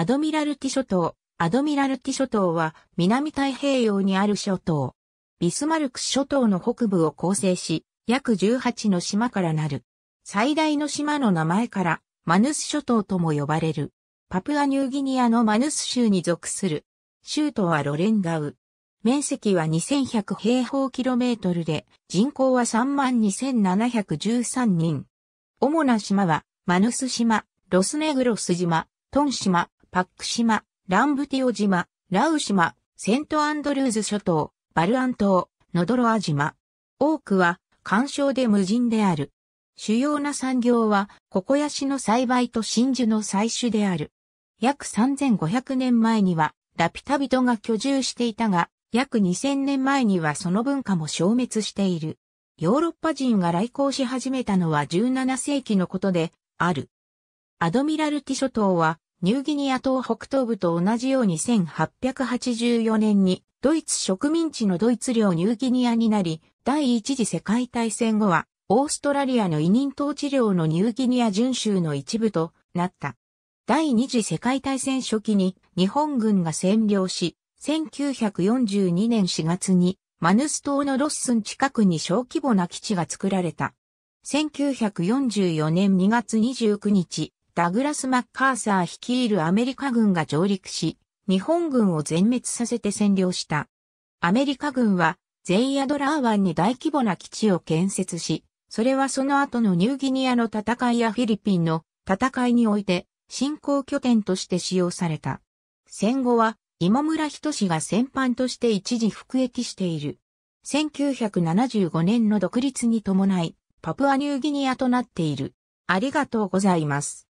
アドミラルティ諸島。アドミラルティ諸島は南太平洋にある諸島。ビスマルク諸島の北部を構成し、約18の島からなる。最大の島の名前から、マヌス諸島とも呼ばれる。パプアニューギニアのマヌス州に属する。州都はロレンガウ。面積は2100平方キロメートルで、人口は32,713人。主な島は、マヌス島、ロスネグロス島、トン島、パック島、ランブティオ島、ラウ島、セントアンドルーズ諸島、バルアン島、ノドロア島。多くは、干渉で無人である。主要な産業は、ココヤシの栽培と真珠の採取である。約3500年前には、ラピタ人が居住していたが、約2000年前にはその文化も消滅している。ヨーロッパ人が来航し始めたのは17世紀のことで、ある。アドミラルティ諸島は、ニューギニア島北東部と同じように1884年にドイツ植民地のドイツ領ニューギニアになり、第一次世界大戦後はオーストラリアの委任統治領のニューギニア準州の一部となった。第二次世界大戦初期に日本軍が占領し、1942年4月にマヌス島のロッスン近くに小規模な基地が作られた。1944年2月29日、ダグラス・マッカーサー率いるアメリカ軍が上陸し、日本軍を全滅させて占領した。アメリカ軍は、ゼイアドラー湾に大規模な基地を建設し、それはその後のニューギニアの戦いやフィリピンの戦いにおいて、進行拠点として使用された。戦後は、今村人志が戦犯として一時服役している。1975年の独立に伴い、パプアニューギニアとなっている。ありがとうございます。